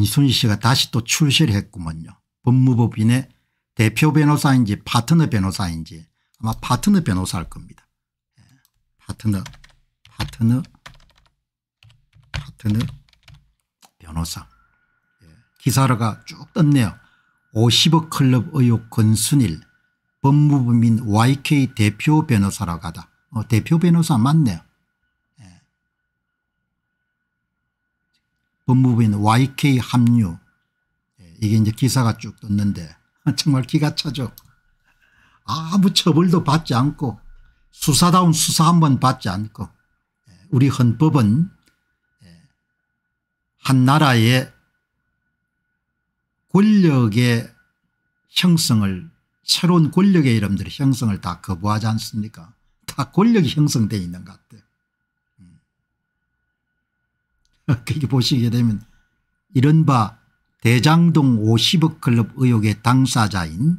이순희 씨가 다시 또 출시를 했구먼요. 법무법인의 대표 변호사인지 파트너 변호사인지 아마 파트너 변호사일 겁니다. 예. 파트너 파트너 파트너 변호사 예. 기사가 쭉 떴네요. 50억 클럽 의혹 권순일 법무부민 YK 대표 변호사라고 하다. 어, 대표 변호사 맞네요. 법무부인 YK 합류 예, 이게 이제 기사가 쭉 떴는데 정말 기가 차죠. 아무 처벌도 받지 않고 수사다운 수사 한번 받지 않고 예, 우리 헌법은 예, 한 나라의 권력의 형성을 새로운 권력의 이름들이 형성을 다 거부하지 않습니까 다 권력이 형성되어 있는 것 같아요. 그렇게 보시게 되면 이른바 대장동 50억 클럽 의혹의 당사자인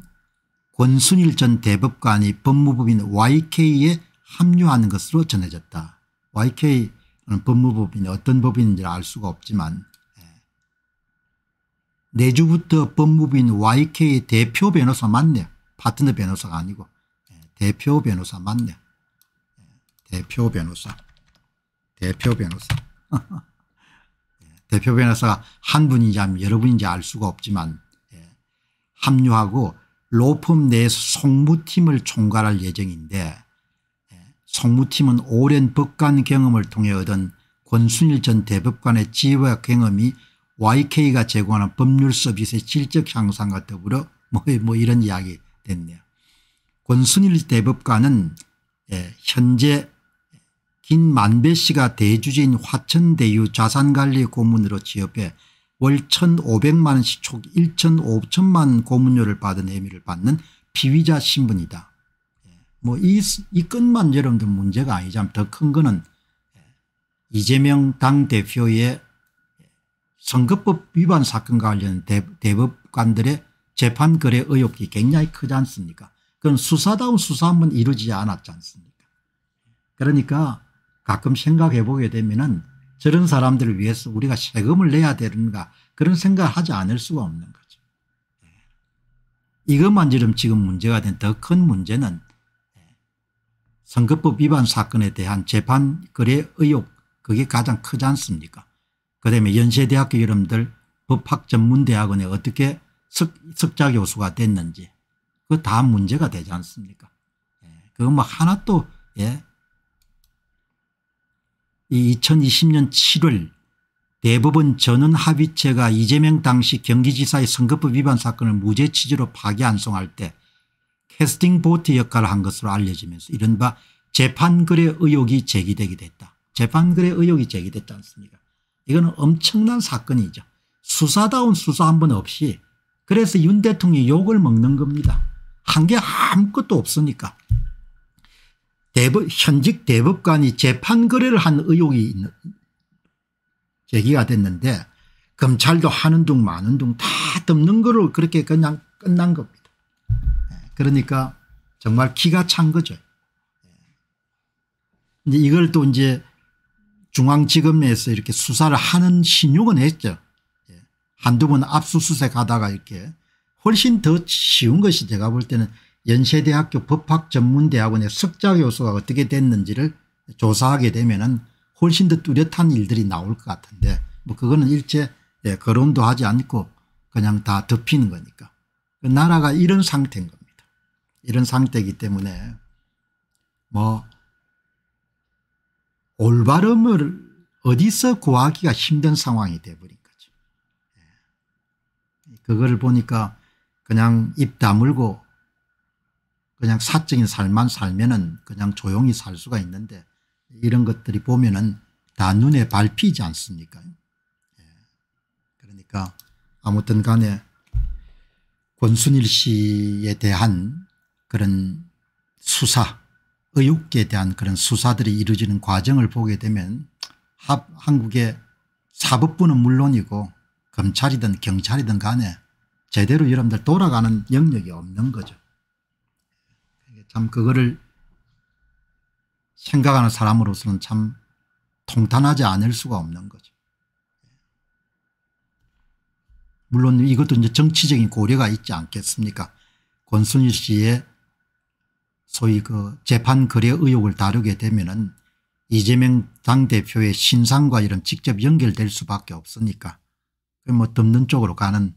권순일 전 대법관이 법무법인 YK에 합류하는 것으로 전해졌다. YK는 법무법인 어떤 법인인지 알 수가 없지만 예. 내주부터 법무부인 YK 대표 변호사 맞네 파트너 변호사가 아니고 예. 대표 변호사 맞네 예. 대표 변호사. 대표 변호사. 대표 변호사가 한 분인지 아니면 여러 분인지 알 수가 없지만 예. 합류하고 로펌 내에서 송무팀을 총괄할 예정인데 예. 송무팀은 오랜 법관 경험을 통해 얻은 권순일 전 대법관의 지혜와 경험이 YK가 제공하는 법률 서비스의 질적 향상과 더불어 뭐, 뭐 이런 이야기 됐네요. 권순일 대법관은 예, 현재 김만배 씨가 대주주인 화천대유 자산관리 고문으로 취업해 월 1,500만 원씩 총1 5 0 0만원 고문료를 받은 혐의를 받는 피의자 신분이다. 예, 뭐이 이 건만 여러분들 문제가 아니지만 더큰 거는 예, 이재명 당대표의 선거법 위반 사건과 관련 대법관들의 재판 거래 의혹이 굉장히 크지 않습니까 그건 수사다운 수사 한번 이루지 않았지 않습니까 그러니까 가끔 생각해 보게 되면은 저런 사람들을 위해서 우리가 세금을 내야 되는가 그런 생각을 하지 않을 수가 없는 거죠. 예. 이것만 지금 문제가 된 더 큰 문제는 예. 선거법 위반 사건에 대한 재판 거래 의혹 그게 가장 크지 않습니까 그다음에 연세대학교 여러분들 법학 전문대학원에 어떻게 석, 석자 교수가 됐는지 그다 문제가 되지 않습니까 예. 그건 뭐 하나 또 예, 이 2020년 7월 대법원 전원 합의체가 이재명 당시 경기지사의 선거법 위반 사건을 무죄 취지로 파기 안송할 때 캐스팅 보트 역할을 한 것으로 알려지면서 이른바 재판글의 의혹이 제기되기도 했다. 재판글의 의혹이 제기됐지 않습니까 이거는 엄청난 사건이죠. 수사다운 수사 한 번 없이 그래서 윤 대통령이 욕을 먹는 겁니다. 한 게 아무것도 없으니까 대법, 현직 대법관이 재판 거래를 한 의혹이 있는, 제기가 됐는데 검찰도 하는 둥 마는 둥 다 덮는 거로 그렇게 그냥 끝난 겁니다. 네, 그러니까 정말 기가 찬 거죠. 네. 이제 이걸 또 이제 중앙지검에서 이렇게 수사를 하는 신용은 했죠. 네, 한두 번 압수수색하다가 이렇게 훨씬 더 쉬운 것이 제가 볼 때는 연세대학교 법학전문대학원의 석자교수가 어떻게 됐는지를 조사하게 되면 은 훨씬 더 뚜렷한 일들이 나올 것 같은데 뭐 그거는 일체 예, 거론도 하지 않고 그냥 다 덮이는 거니까 그 나라가 이런 상태인 겁니다. 이런 상태이기 때문에 뭐 올바름을 어디서 구하기가 힘든 상황이 돼버린 거죠. 예. 그걸 보니까 그냥 입 다물고 그냥 사적인 삶만 살면은 그냥 조용히 살 수가 있는데 이런 것들이 보면은 다 눈에 밟히지 않습니까? 예. 그러니까 아무튼 간에 권순일 씨에 대한 그런 수사 의혹에 대한 그런 수사들이 이루어지는 과정을 보게 되면 합, 한국의 사법부는 물론이고 검찰이든 경찰이든 간에 제대로 여러분들 돌아가는 영역이 없는 거죠. 참 그거를 생각하는 사람으로서는 참 통탄하지 않을 수가 없는 거죠. 물론 이것도 이제 정치적인 고려가 있지 않겠습니까? 권순일 씨의 소위 그 재판 거래 의혹을 다루게 되면은 이재명 당대표의 신상과 이런 직접 연결될 수밖에 없으니까 뭐 덮는 쪽으로 가는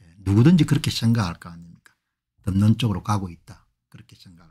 예, 누구든지 그렇게 생각할 거 아닙니까? 덮는 쪽으로 가고 있다. 그렇게 생각